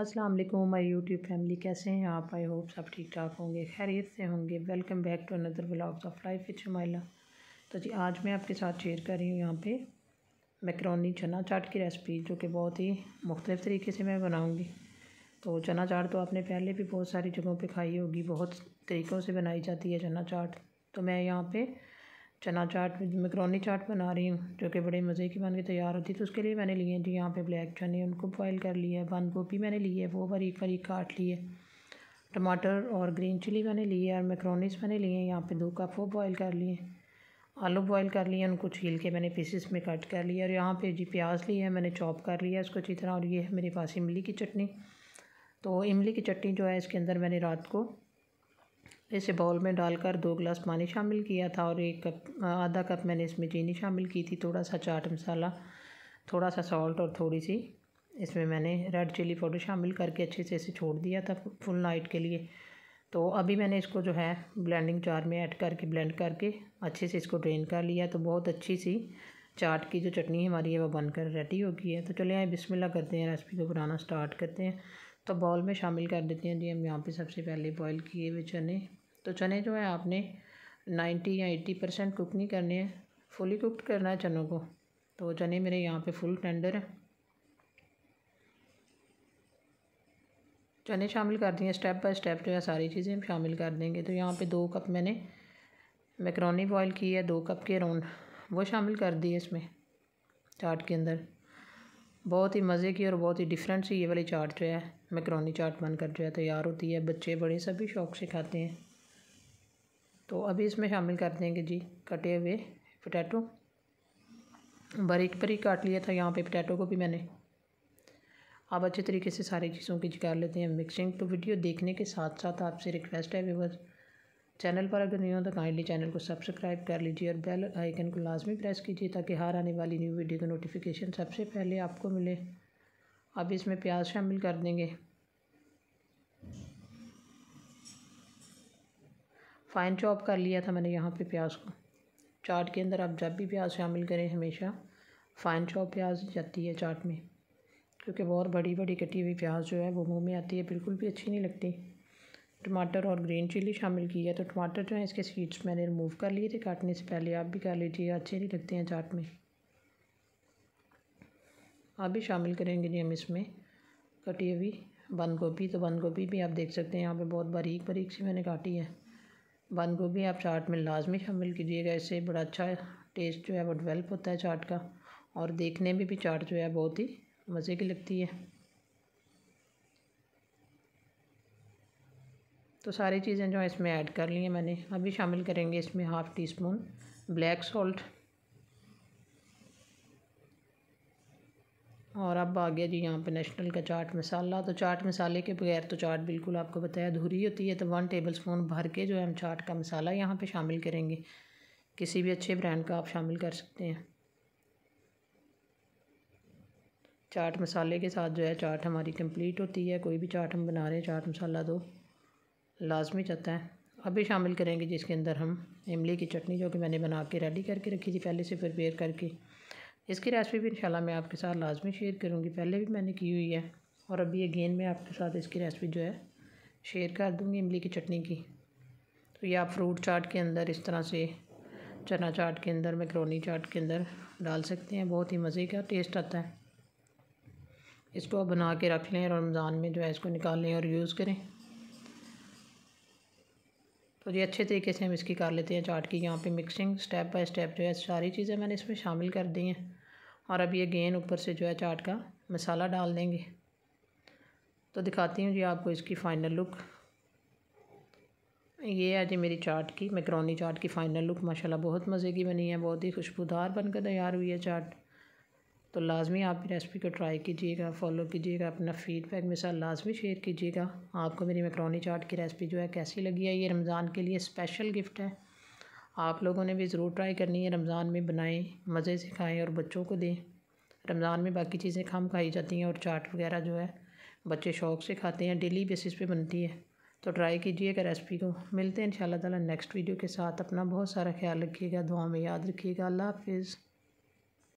अस्सलाम वालेकुम my YouTube family कैसे हैं आप आई होप सब ठीक ठाक होंगे खैरियत से होंगे welcome back to another blogs of life which माइला तो जी आज मैं आपके साथ शेयर कर रही हूँ यहाँ पे मैक्रोनी चना चाट की रेसिपी जो कि बहुत ही मुख्तलिफ़ तरीके से मैं बनाऊँगी तो चना चाट तो आपने पहले भी बहुत सारी जगहों पर खाई होगी बहुत तरीक़ों से बनाई जाती है चना चाट तो मैं यहाँ पर चना चाट मैक्रोनी चाट बना रही हूँ जो कि बड़े मज़े की बन के तैयार होती है तो उसके लिए मैंने लिए हैं जी यहाँ पे ब्लैक चने उनको बॉयल कर लिया है बंद गोभी मैंने लिए है वो बारीक बारीक काट ली है टमाटर और ग्रीन चिली मैंने लिए है और मैक्रोनीस मैंने लिए हैं यहाँ पर दो कप वो बॉयल कर लिए आलू बॉयल कर लिए उनको छील के मैंने पीसेस में कट कर लिया और यहाँ पे जी प्याज लिया है मैंने चॉप कर लिया उसको अच्छी तरह और ये है मेरे पास इमली की चटनी तो इमली की चटनी जो है इसके अंदर मैंने रात को इसे बाउल में डालकर दो गिलास पानी शामिल किया था और एक कप आधा कप मैंने इसमें चीनी शामिल की थी थोड़ा सा चाट मसाला थोड़ा सा सॉल्ट और थोड़ी सी इसमें मैंने रेड चिली पाउडर शामिल करके अच्छे से इसे छोड़ दिया था फुल नाइट के लिए तो अभी मैंने इसको जो है ब्लेंडिंग चार में ऐड करके ब्लेंड करके अच्छे से इसको ड्रेन कर लिया तो बहुत अच्छी सी चाट की जो चटनी हमारी है वो बनकर रेडी हो गई है तो चलिए आए बिस्मिल्लाह करते हैं रेसिपी को बनाना स्टार्ट करते हैं तो बॉल में शामिल कर देते हैं जी हम यहाँ पे सबसे पहले बॉईल किए हुए चने तो चने जो है आपने नाइन्टी या एट्टी परसेंट कुक नहीं करने हैं फुली कुकड करना है चनों को तो चने मेरे यहाँ पे फुल टेंडर हैं चने शामिल कर दिए स्टेप बाय स्टेप जो है सारी चीज़ें हम शामिल कर देंगे तो यहाँ पे दो कप मैंने मैक्रोनी बॉयल की है दो कप के अराउंड वो शामिल कर दिए इसमें चाट के अंदर बहुत ही मज़े की और बहुत ही डिफरेंट सी ये वाली चाट जो है मैक्रोनी चाट बनकर जो है तैयार होती है बच्चे बड़े सभी शौक से खाते हैं तो अभी इसमें शामिल कर देंगे जी कटे हुए पटैटो बारीक बारीक काट लिया था यहाँ पे पटैटो को भी मैंने आप अच्छे तरीके से सारी चीज़ों की कर लेते हैं मिक्सिंग तो वीडियो देखने के साथ साथ आपसे रिक्वेस्ट है व्यवर्स चैनल पर अगर नहीं हो तो काइंडली चैनल को सब्सक्राइब कर लीजिए और बेल आइकन को लाजमी प्रेस कीजिए ताकि हर आने वाली न्यू वीडियो का नोटिफिकेशन सबसे पहले आपको मिले अब इसमें प्याज शामिल कर देंगे फ़ाइन चॉप कर लिया था मैंने यहाँ पे प्याज को चाट के अंदर आप जब भी प्याज शामिल करें हमेशा फ़ाइन चॉप प्याज जाती है चाट में क्योंकि बहुत बड़ी बड़ी कटी हुई प्याज जो है वो मुँह में आती है बिल्कुल भी अच्छी नहीं लगती टमाटर और ग्रीन चिली शामिल की है तो टमाटर जो है इसके सीड्स मैंने रिमूव कर लिए थे काटने से पहले आप भी कर लीजिए अच्छे नहीं लगते हैं चाट में आप भी शामिल करेंगे जी हम इसमें कटी हुई बंद गोभी तो बंद गोभी भी आप देख सकते हैं यहाँ पे बहुत बारीक बारीक सी मैंने काटी है बंद गोभी आप चाट में लाजमी शामिल कीजिएगा इससे बड़ा अच्छा टेस्ट जो है वो डेवलप होता है चाट का और देखने में भी चाट जो है बहुत ही मज़े की लगती है तो सारी चीज़ें जो है इसमें ऐड कर ली हैं मैंने अभी शामिल करेंगे इसमें half teaspoon black salt और अब आ गया जी यहाँ पे नेशनल का चाट मसाला तो चाट मसाले के बगैर तो चाट बिल्कुल आपको बताया अधूरी होती है तो वन टेबल स्पून भर के जो है हम चाट का मसाला यहाँ पे शामिल करेंगे किसी भी अच्छे ब्रांड का आप शामिल कर सकते हैं चाट मसाले के साथ जो है चाट हमारी कंप्लीट होती है कोई भी चाट हम बना रहे हैं चाट मसाला तो लाजमी चाहता है अभी शामिल करेंगे जिसके अंदर हम इमली की चटनी जो कि मैंने बना के रेडी करके रखी थी पहले से प्रिपेयर करके इसकी रेसिपी भी इंशाल्लाह मैं आपके साथ लाजमी शेयर करूँगी पहले भी मैंने की हुई है और अभी अगेन मैं आपके साथ इसकी रेसिपी जो है शेयर कर दूँगी इमली की चटनी की तो ये आप फ्रूट चाट के अंदर इस तरह से चना चाट के अंदर मैक्रोनी चाट के अंदर डाल सकते हैं बहुत ही मज़े का टेस्ट आता है इसको आप बना के रख लें रमज़ान में जो है इसको निकाल लें और यूज़ करें तो ये अच्छे तरीके से हम इसकी कर लेते हैं चाट की यहाँ पे मिक्सिंग स्टेप बाय स्टेप जो है सारी चीज़ें मैंने इसमें शामिल कर दी हैं और अब ये गेंद ऊपर से जो है चाट का मसाला डाल देंगे तो दिखाती हूँ जी आपको इसकी फ़ाइनल लुक ये है जी मेरी चाट की मैक्रोनी चाट की फ़ाइनल लुक माशाल्लाह बहुत मज़े की बनी है बहुत ही खुशबूदार बनकर तैयार हुई है चाट तो लाजमी आप रेसिपी को ट्राई कीजिएगा फॉलो कीजिएगा अपना फ़ीडबैक मेरे साथ लाजमी शेयर कीजिएगा आपको मेरी मैक्रोनी चाट की रेसिपी जो है कैसी लगी है ये रमज़ान के लिए स्पेशल गिफ्ट है आप लोगों ने भी ज़रूर ट्राई करनी है रमज़ान में बनाएं मज़े से खाएँ और बच्चों को दें रमज़ान में बाकी चीज़ें खाम खाई जाती हैं और चाट वगैरह जो है बच्चे शौक़ से खाते हैं डेली बेसिस पे बनती है तो ट्राई कीजिएगा रेसिपी को मिलते हैं इन ताला नेक्स्ट वीडियो के साथ अपना बहुत सारा ख्याल रखिएगा दुआ में याद रखिएगा अल्लाह हाफिज़